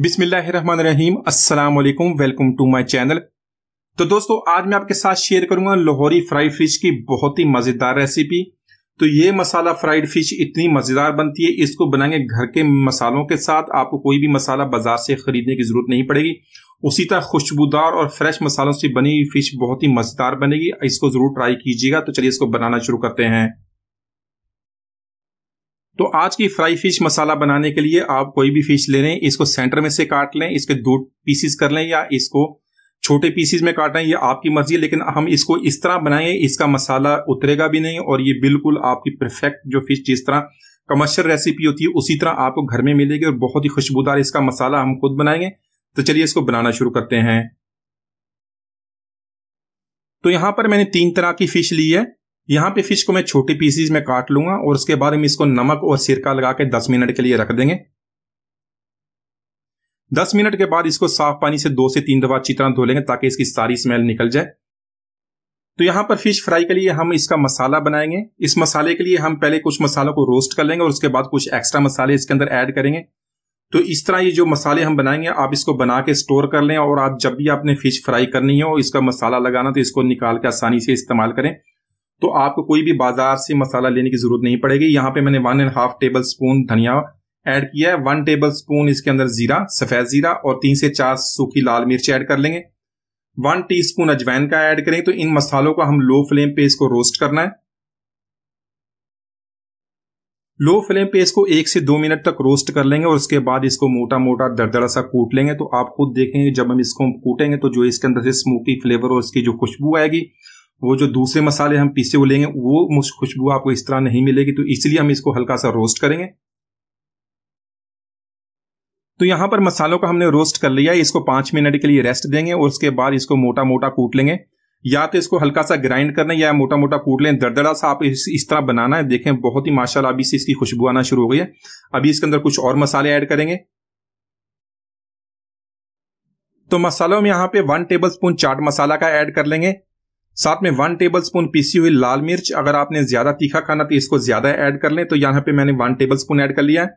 बिस्मिल्लाहिर्रहमानिर्रहीम अस्सलाम वालेकुम वेलकम टू माय चैनल तो दोस्तों आज मैं आपके साथ शेयर करूंगा लाहौरी फ्राइड फिश की बहुत ही मज़ेदार रेसिपी तो ये मसाला फ्राइड फिश इतनी मज़ेदार बनती है इसको बनाएंगे घर के मसालों के साथ आपको कोई भी मसाला बाजार से खरीदने की ज़रूरत नहीं पड़ेगी उसी तरह खुशबूदार और फ्रेश मसालों से बनी हुई फिश बहुत ही मज़ेदार बनेगी इसको ज़रूर ट्राई कीजिएगा तो चलिए इसको बनाना शुरू करते हैं तो आज की फ्राई फिश मसाला बनाने के लिए आप कोई भी फिश ले लें इसको सेंटर में से काट लें इसके दो पीसीस कर लें या इसको छोटे पीसीज में काटें ये आपकी मर्जी है लेकिन हम इसको इस तरह बनाएं इसका मसाला उतरेगा भी नहीं और ये बिल्कुल आपकी परफेक्ट जो फिश जिस तरह कमर्शियल रेसिपी होती है उसी तरह आपको घर में मिलेगी और बहुत ही खुशबूदार इसका मसाला हम खुद बनाएंगे तो चलिए इसको बनाना शुरू करते हैं तो यहां पर मैंने तीन तरह की फिश ली है यहाँ पे फिश को मैं छोटे पीसीज में काट लूंगा और उसके बाद हम इसको नमक और सिरका लगा के दस मिनट के लिए रख देंगे दस मिनट के बाद इसको साफ पानी से दो से तीन दफा अच्छी तरह धो लेंगे ताकि इसकी सारी स्मेल निकल जाए तो यहां पर फिश फ्राई के लिए हम इसका मसाला बनाएंगे इस मसाले के लिए हम पहले कुछ मसालों को रोस्ट कर लेंगे और उसके बाद कुछ एक्स्ट्रा मसाले इसके अंदर ऐड करेंगे तो इस तरह ये जो मसाले हम बनाएंगे आप इसको बना के स्टोर कर लें और आप जब भी आपने फिश फ्राई करनी हो इसका मसाला लगाना तो इसको निकाल के आसानी से इस्तेमाल करें तो आपको कोई भी बाजार से मसाला लेने की जरूरत नहीं पड़ेगी यहाँ पे मैंने one and half tablespoon धनिया ऐड किया है वन टेबल स्पून इसके अंदर जीरा सफेद जीरा और तीन से चार सूखी लाल मिर्च ऐड कर लेंगे वन टी अजवाइन का ऐड करें तो इन मसालों को हम लो फ्लेम पे इसको रोस्ट करना है लो फ्लेम पे इसको एक से दो मिनट तक रोस्ट कर लेंगे और उसके बाद इसको मोटा मोटा दरदरा सा कूट लेंगे तो आप खुद देखेंगे जब हम इसको कूटेंगे तो जो इसके अंदर से स्मोकी फ्लेवर और इसकी जो खुशबू आएगी वो जो दूसरे मसाले हम पीसे हुए लेंगे वो मुझ खुशबू आपको इस तरह नहीं मिलेगी तो इसलिए हम इसको हल्का सा रोस्ट करेंगे तो यहां पर मसालों को हमने रोस्ट कर लिया इसको पांच मिनट के लिए रेस्ट देंगे और उसके बाद इसको मोटा मोटा कूट लेंगे या तो इसको हल्का सा ग्राइंड करना या मोटा मोटा कूट लें दरदरा सा आप इस, इस तरह बनाना है देखें बहुत ही माशाल्लाह अभी से इसकी खुशबू आना शुरू हो गई है अभी इसके अंदर कुछ और मसाले ऐड करेंगे तो मसालों में यहाँ पे वन टेबल स्पून चाट मसाला का ऐड कर लेंगे साथ में वन टेबल स्पून पीसी हुई लाल मिर्च अगर आपने ज्यादा तीखा खाना तो इसको ज्यादा ऐड कर लें तो यहां पे मैंने वन टेबल स्पून ऐड कर लिया है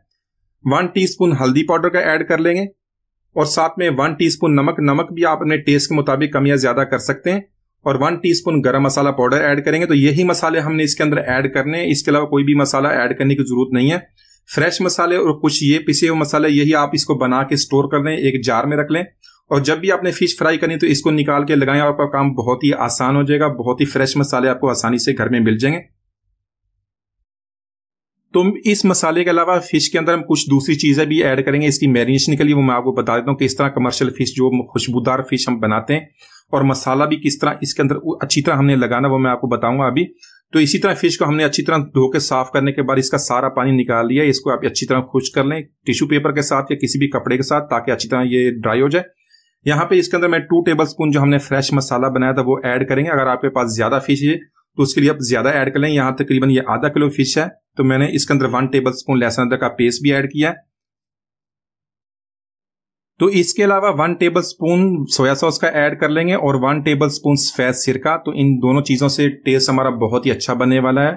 वन टी हल्दी पाउडर का ऐड कर लेंगे और साथ में वन टी नमक नमक भी आप अपने टेस्ट के मुताबिक कम या ज्यादा कर सकते हैं और वन टी स्पून मसाला पाउडर ऐड करेंगे तो यही मसाले हमने इसके अंदर ऐड करने हैं इसके अलावा कोई भी मसाला ऐड करने की जरूरत नहीं है फ्रेश मसाले और कुछ ये पिसे हुए मसाले यही आप इसको बना के स्टोर कर लें एक जार में रख लें और जब भी आपने फिश फ्राई करनी तो इसको निकाल के लगाएं और आपका काम बहुत ही आसान हो जाएगा बहुत ही फ्रेश मसाले आपको आसानी से घर में मिल जाएंगे तो इस मसाले के अलावा फिश के अंदर हम कुछ दूसरी चीज़ें भी ऐड करेंगे इसकी मैरिनेशन के लिए वो मैं आपको बता देता हूँ किस तरह कमर्शियल फिश जो खुशबूदार फिश हम बनाते हैं और मसाला भी किस तरह इसके अंदर अच्छी तरह हमने लगाना वो मैं आपको बताऊंगा अभी तो इसी तरह फिश को हमने अच्छी तरह धो के साफ करने के बाद इसका सारा पानी निकाल लिया इसको आप अच्छी तरह खुश कर लें टिश्यू पेपर के साथ या किसी भी कपड़े के साथ ताकि अच्छी तरह ये ड्राई हो जाए यहाँ पे इसके अंदर मैं टू टेबल स्पून जो हमने फ्रेश मसाला बनाया था वो ऐड करेंगे अगर आपके पास ज्यादा फिश है तो उसके लिए आप ज्यादा ऐड कर लें यहाँ तकरीबन ये आधा किलो फिश है तो मैंने इसके अंदर वन टेबल स्पून लहसुन अदरक का पेस्ट भी ऐड किया तो इसके अलावा one tablespoon soya sauce का ऐड कर लेंगे और वन टेबल स्पून सफेद सिरका तो इन दोनों चीजों से टेस्ट हमारा बहुत ही अच्छा बनने वाला है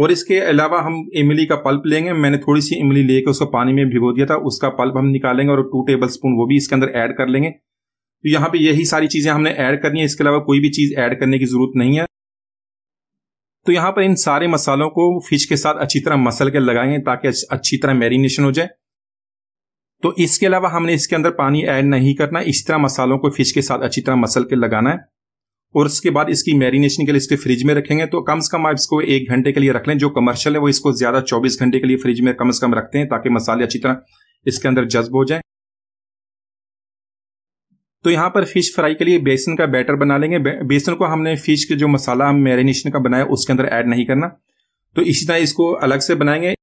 और इसके अलावा हम इमली का पल्प लेंगे मैंने थोड़ी सी इमली लेके उसको पानी में भिगो दिया था उसका पल्प हम निकालेंगे और टू टेबल स्पून वो भी इसके अंदर ऐड कर लेंगे तो यहाँ पे यही सारी चीज़ें हमने ऐड करनी है इसके अलावा कोई भी चीज़ ऐड करने की ज़रूरत नहीं है तो यहाँ पर इन सारे मसालों को फिश के साथ अच्छी तरह मसल के लगाएंगे ताकि अच्छी तरह मैरिनेशन हो जाए तो इसके अलावा हमने इसके अंदर पानी ऐड नहीं करना इस तरह मसालों को फिश के साथ अच्छी तरह मसल के लगाना है और उसके बाद इसकी मैरिनेशन के लिए इसके फ्रिज में रखेंगे तो कम से कम आप इसको एक घंटे के लिए रख लें जो कमर्शियल है वो इसको ज्यादा चौबीस घंटे के लिए फ्रिज में कम से कम रखते हैं ताकि मसाले अच्छी तरह इसके अंदर जज्ब हो जाए तो यहां पर फिश फ्राई के लिए बेसन का बैटर बना लेंगे बेसन को हमने फिश के जो मसाला हम मैरिनेशन का बनाया उसके अंदर ऐड नहीं करना तो इसी तरह इसको अलग से बनाएंगे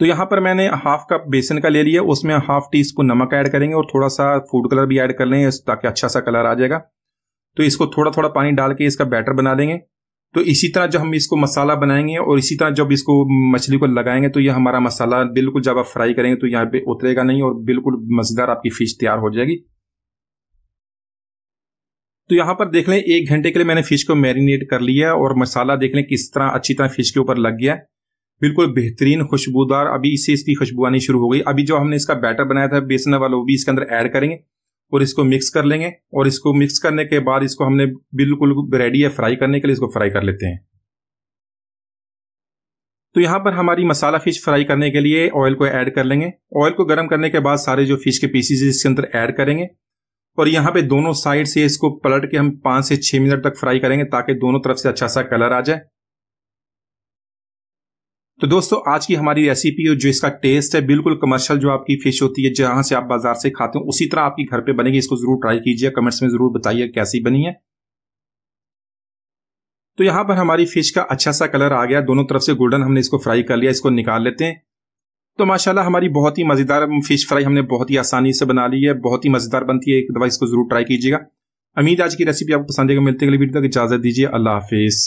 तो यहां पर मैंने हाफ कप बेसन का ले लिया उसमें हाफ टी स्पून नमक ऐड करेंगे और थोड़ा सा फूड कलर भी ऐड कर लेंगे ताकि अच्छा सा कलर आ जाएगा तो इसको थोड़ा थोड़ा पानी डाल के इसका बैटर बना देंगे तो इसी तरह जब हम इसको मसाला बनाएंगे और इसी तरह जब इसको मछली को लगाएंगे तो यह हमारा मसाला बिल्कुल जब आप फ्राई करेंगे तो यहाँ पे उतरेगा नहीं और बिल्कुल मज़ेदार आपकी फिश तैयार हो जाएगी तो यहां पर देख लें एक घंटे के लिए मैंने फिश को मैरिनेट कर लिया और मसाला देख लें किस तरह अच्छी तरह फिश के ऊपर लग गया बिल्कुल बेहतरीन खुशबूदार अभी इससे इसकी खुशबू आनी शुरू हो गई अभी जो हमने इसका बैटर बनाया था बेसन वाला वो भी इसके अंदर ऐड करेंगे और इसको मिक्स कर लेंगे और इसको मिक्स करने के बाद इसको हमने बिल्कुल रेडी है फ्राई करने के लिए इसको फ्राई कर लेते हैं तो यहां पर हमारी मसाला फिश फ्राई करने के लिए ऑयल को ऐड कर लेंगे ऑयल को गर्म करने के बाद सारे जो फिश के पीसीज इसके अंदर ऐड करेंगे और यहां पे दोनों साइड से इसको पलट के हम पांच से छह मिनट तक फ्राई करेंगे ताकि दोनों तरफ से अच्छा सा कलर आ जाए तो दोस्तों आज की हमारी रेसिपी जो इसका टेस्ट है बिल्कुल कमर्शियल जो आपकी फिश होती है जहां से आप बाजार से खाते हो उसी तरह आपकी घर पे बनेगी इसको जरूर ट्राई कीजिए कमेंट्स में जरूर बताइए कैसी बनी है तो यहां पर हमारी फिश का अच्छा सा कलर आ गया दोनों तरफ से गोल्डन हमने इसको फ्राई कर लिया इसको निकाल लेते हैं तो माशाल्लाह हमारी बहुत ही मज़ेदार फिश फ्राई हमने बहुत ही आसानी से बना ली है बहुत ही मज़ेदार बनती है एक दवा इसको जरूर ट्राई कीजिएगा उम्मीद आज की रेसिपी आपको पसंद आएगा मिलते अगली वीडियो तक इजाज़त दीजिए अल्लाह हाफिज़